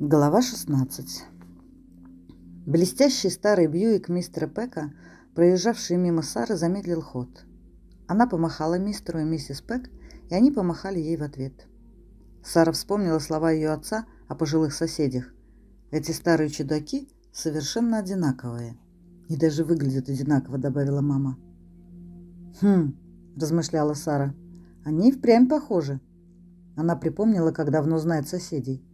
Глава 16. Блестящий старый Бьюик мистера Пека, проезжавший мимо Сары, замедлил ход. Она помахала мистеру и миссис Пек, и они помахали ей в ответ. Сара вспомнила слова ее отца о пожилых соседях. «Эти старые чудаки совершенно одинаковые. И даже выглядят одинаково», — добавила мама. «Хм», — размышляла Сара, — «они впрямь похожи». Она припомнила, как давно знает соседей.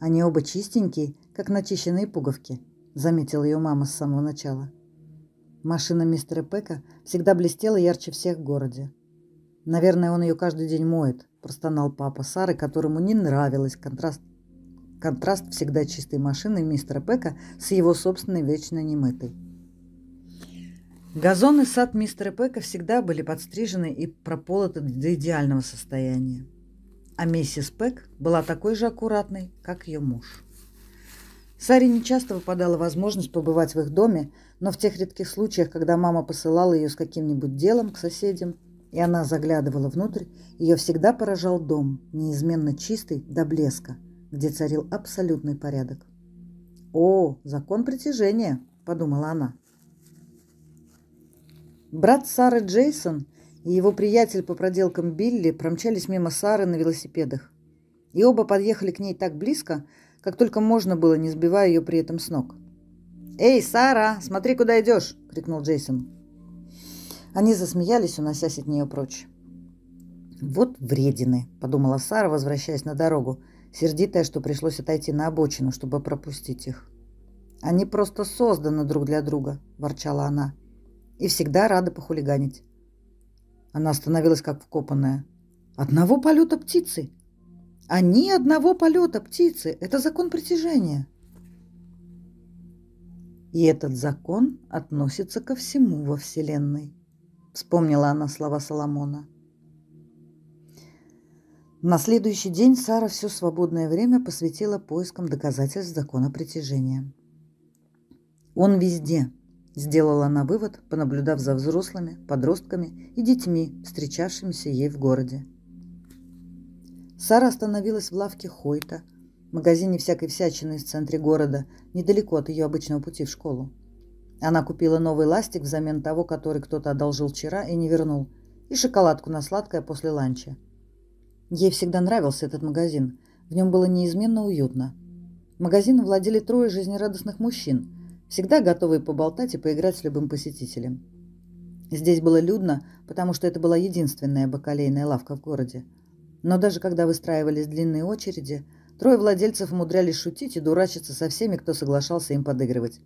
Они оба чистенькие, как начищенные пуговки», — заметила ее мама с самого начала. Машина мистера Пека всегда блестела ярче всех в городе. «Наверное, он ее каждый день моет», — простонал папа Сары, которому не нравилось контраст контраст всегда чистой машины мистера Пека с его собственной вечно немытой. Газон и сад мистера Пека всегда были подстрижены и прополоты до идеального состояния а миссис Пэк была такой же аккуратной, как ее муж. Саре нечасто выпадала возможность побывать в их доме, но в тех редких случаях, когда мама посылала ее с каким-нибудь делом к соседям, и она заглядывала внутрь, ее всегда поражал дом, неизменно чистый до блеска, где царил абсолютный порядок. «О, закон притяжения!» – подумала она. Брат Сары Джейсон – и его приятель по проделкам Билли промчались мимо Сары на велосипедах. И оба подъехали к ней так близко, как только можно было, не сбивая ее при этом с ног. «Эй, Сара, смотри, куда идешь!» — крикнул Джейсон. Они засмеялись, уносясь от нее прочь. «Вот вредины!» — подумала Сара, возвращаясь на дорогу, сердитая, что пришлось отойти на обочину, чтобы пропустить их. «Они просто созданы друг для друга!» — ворчала она. «И всегда рады похулиганить». Она остановилась как вкопанная. «Одного полета птицы!» а «Они одного полета птицы! Это закон притяжения!» И этот закон относится ко всему во Вселенной. Вспомнила она слова Соломона. На следующий день Сара все свободное время посвятила поискам доказательств закона притяжения. Он везде, Сделала она вывод, понаблюдав за взрослыми, подростками и детьми, встречавшимися ей в городе. Сара остановилась в лавке Хойта, магазине всякой всячины в центре города, недалеко от ее обычного пути в школу. Она купила новый ластик взамен того, который кто-то одолжил вчера и не вернул, и шоколадку на сладкое после ланча. Ей всегда нравился этот магазин, в нем было неизменно уютно. Магазин владели трое жизнерадостных мужчин – всегда готовые поболтать и поиграть с любым посетителем. Здесь было людно, потому что это была единственная бакалейная лавка в городе. Но даже когда выстраивались длинные очереди, трое владельцев умудрялись шутить и дурачиться со всеми, кто соглашался им подыгрывать.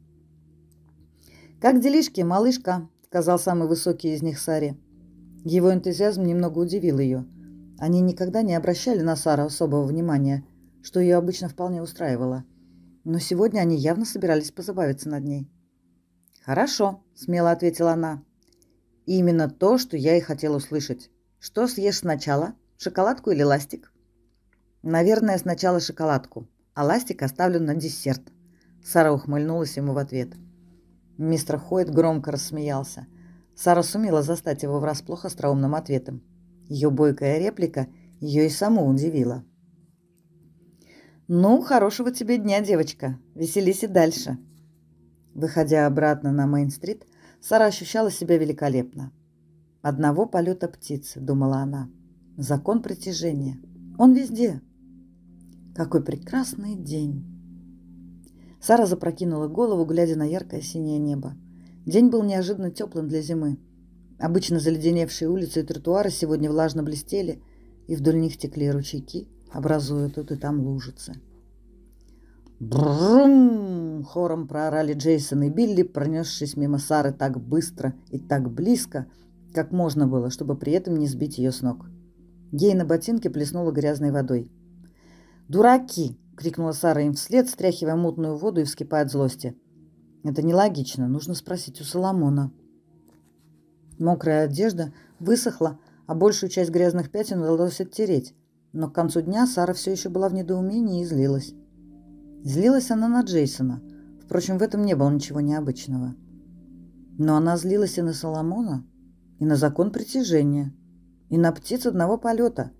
«Как делишки, малышка?» – сказал самый высокий из них Саре. Его энтузиазм немного удивил ее. Они никогда не обращали на Сару особого внимания, что ее обычно вполне устраивало – но сегодня они явно собирались позабавиться над ней. «Хорошо», — смело ответила она. «Именно то, что я и хотела услышать. Что съешь сначала, шоколадку или ластик?» «Наверное, сначала шоколадку, а ластик оставлю на десерт», — Сара ухмыльнулась ему в ответ. Мистер Хойт громко рассмеялся. Сара сумела застать его врасплох остроумным ответом. Ее бойкая реплика ее и саму удивила. «Ну, хорошего тебе дня, девочка. Веселись и дальше». Выходя обратно на Мейн-стрит, Сара ощущала себя великолепно. «Одного полета птицы», — думала она. «Закон притяжения. Он везде». «Какой прекрасный день!» Сара запрокинула голову, глядя на яркое синее небо. День был неожиданно теплым для зимы. Обычно заледеневшие улицы и тротуары сегодня влажно блестели, и вдоль них текли ручейки — образуя тут и там лужицы. «Брум!» — хором проорали Джейсон и Билли, пронесшись мимо Сары так быстро и так близко, как можно было, чтобы при этом не сбить ее с ног. Ей на ботинке плеснуло грязной водой. «Дураки!» — крикнула Сара им вслед, стряхивая мутную воду и вскипая от злости. «Это нелогично. Нужно спросить у Соломона». Мокрая одежда высохла, а большую часть грязных пятен удалось оттереть. Но к концу дня Сара все еще была в недоумении и злилась. Злилась она на Джейсона. Впрочем, в этом не было ничего необычного. Но она злилась и на Соломона, и на закон притяжения, и на птиц одного полета,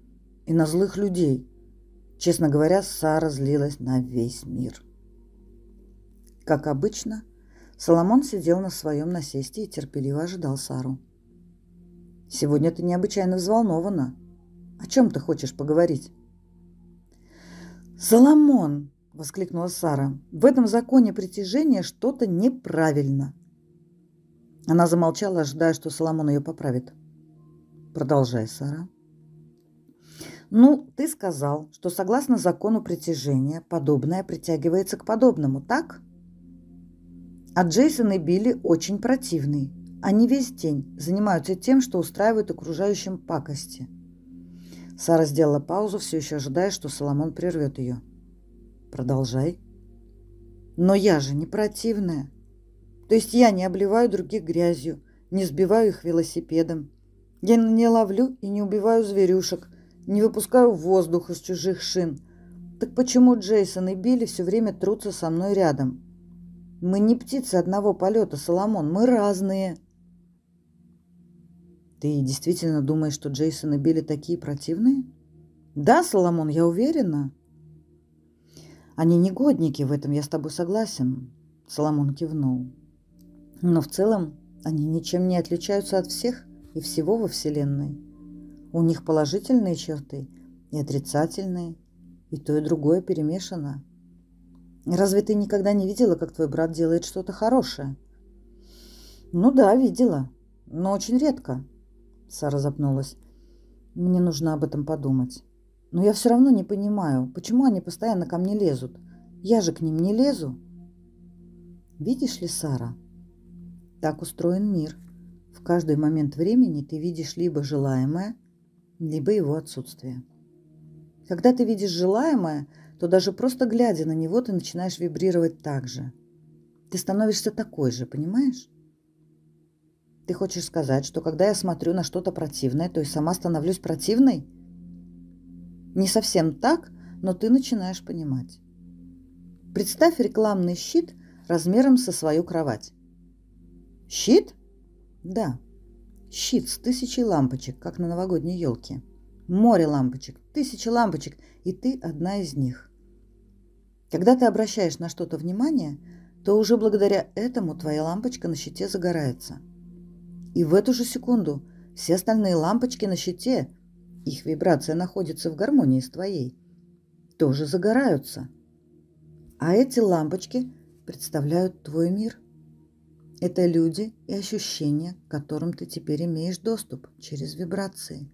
и на злых людей. Честно говоря, Сара злилась на весь мир. Как обычно, Соломон сидел на своем насесте и терпеливо ожидал Сару. «Сегодня ты необычайно взволнована», о чем ты хочешь поговорить? Соломон, воскликнула Сара, в этом законе притяжения что-то неправильно. Она замолчала, ожидая, что Соломон ее поправит. Продолжай, Сара. Ну, ты сказал, что согласно закону притяжения, подобное притягивается к подобному, так? А Джейсон и Билли очень противные. Они весь день занимаются тем, что устраивают окружающим пакости – Сара сделала паузу, все еще ожидая, что Соломон прервет ее. «Продолжай». «Но я же не противная. То есть я не обливаю других грязью, не сбиваю их велосипедом. Я не ловлю и не убиваю зверюшек, не выпускаю воздух из чужих шин. Так почему Джейсон и Билли все время трутся со мной рядом? Мы не птицы одного полета, Соломон, мы разные». Ты действительно думаешь, что Джейсон и Билли такие противные? Да, Соломон, я уверена. Они негодники, в этом я с тобой согласен. Соломон кивнул. Но в целом они ничем не отличаются от всех и всего во Вселенной. У них положительные черты и отрицательные, и то, и другое перемешано. Разве ты никогда не видела, как твой брат делает что-то хорошее? Ну да, видела, но очень редко. Сара запнулась. Мне нужно об этом подумать. Но я все равно не понимаю, почему они постоянно ко мне лезут. Я же к ним не лезу. Видишь ли, Сара, так устроен мир. В каждый момент времени ты видишь либо желаемое, либо его отсутствие. Когда ты видишь желаемое, то даже просто глядя на него, ты начинаешь вибрировать так же. Ты становишься такой же, понимаешь? Ты хочешь сказать, что когда я смотрю на что-то противное, то и сама становлюсь противной? Не совсем так, но ты начинаешь понимать. Представь рекламный щит размером со свою кровать. Щит? Да. Щит с тысячей лампочек, как на новогодней елке. Море лампочек, тысячи лампочек, и ты одна из них. Когда ты обращаешь на что-то внимание, то уже благодаря этому твоя лампочка на щите загорается – и в эту же секунду все остальные лампочки на щите, их вибрация находится в гармонии с твоей, тоже загораются. А эти лампочки представляют твой мир. Это люди и ощущения, к которым ты теперь имеешь доступ через вибрации.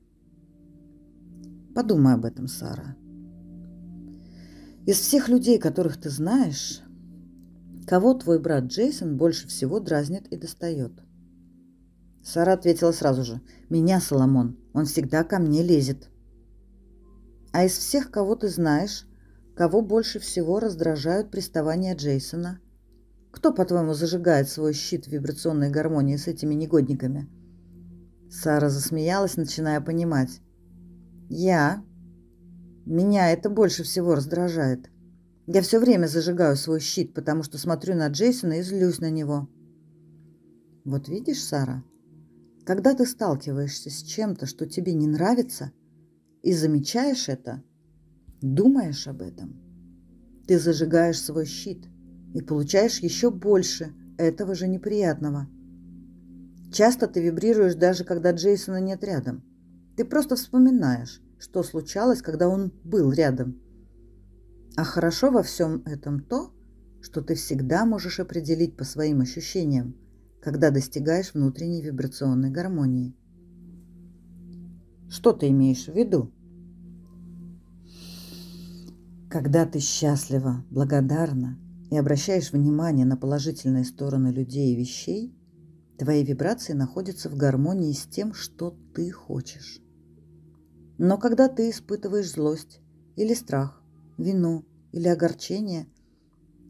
Подумай об этом, Сара. Из всех людей, которых ты знаешь, кого твой брат Джейсон больше всего дразнит и достает – Сара ответила сразу же. «Меня, Соломон. Он всегда ко мне лезет». «А из всех, кого ты знаешь, кого больше всего раздражают приставания Джейсона? Кто, по-твоему, зажигает свой щит в вибрационной гармонии с этими негодниками?» Сара засмеялась, начиная понимать. «Я. Меня это больше всего раздражает. Я все время зажигаю свой щит, потому что смотрю на Джейсона и злюсь на него». «Вот видишь, Сара, когда ты сталкиваешься с чем-то, что тебе не нравится, и замечаешь это, думаешь об этом, ты зажигаешь свой щит и получаешь еще больше этого же неприятного. Часто ты вибрируешь даже когда Джейсона нет рядом. Ты просто вспоминаешь, что случалось, когда он был рядом. А хорошо во всем этом то, что ты всегда можешь определить по своим ощущениям – когда достигаешь внутренней вибрационной гармонии. Что ты имеешь в виду? Когда ты счастлива, благодарна и обращаешь внимание на положительные стороны людей и вещей, твои вибрации находятся в гармонии с тем, что ты хочешь. Но когда ты испытываешь злость или страх, вину или огорчение,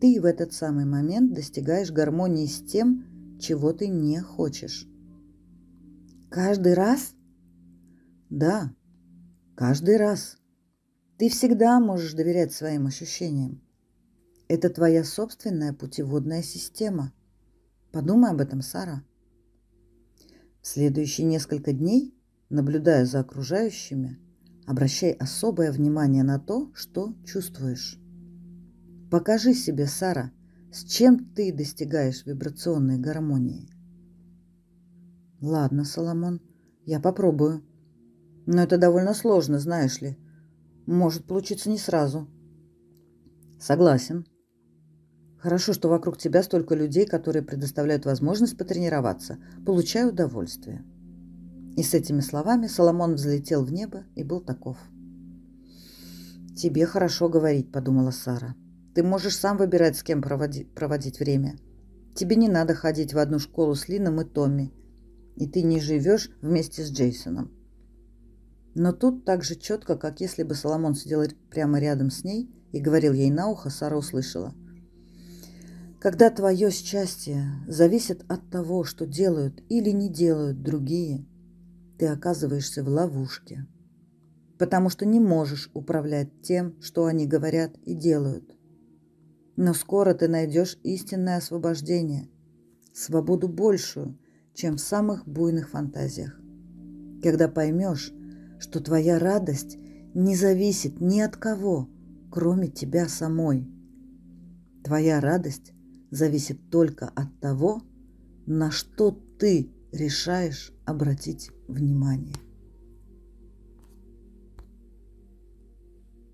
ты в этот самый момент достигаешь гармонии с тем, чего ты не хочешь. Каждый раз? Да, каждый раз. Ты всегда можешь доверять своим ощущениям. Это твоя собственная путеводная система. Подумай об этом, Сара. В следующие несколько дней, наблюдая за окружающими, обращай особое внимание на то, что чувствуешь. Покажи себе, Сара – с чем ты достигаешь вибрационной гармонии? Ладно, Соломон, я попробую. Но это довольно сложно, знаешь ли. Может получиться не сразу. Согласен. Хорошо, что вокруг тебя столько людей, которые предоставляют возможность потренироваться. Получаю удовольствие. И с этими словами Соломон взлетел в небо и был таков. «Тебе хорошо говорить», — подумала Сара. Ты можешь сам выбирать, с кем проводи, проводить время. Тебе не надо ходить в одну школу с Лином и Томми, и ты не живешь вместе с Джейсоном. Но тут так же четко, как если бы Соломон сидел прямо рядом с ней и говорил ей на ухо, Сара услышала. Когда твое счастье зависит от того, что делают или не делают другие, ты оказываешься в ловушке, потому что не можешь управлять тем, что они говорят и делают. Но скоро ты найдешь истинное освобождение, свободу большую, чем в самых буйных фантазиях. Когда поймешь, что твоя радость не зависит ни от кого, кроме тебя самой. Твоя радость зависит только от того, на что ты решаешь обратить внимание.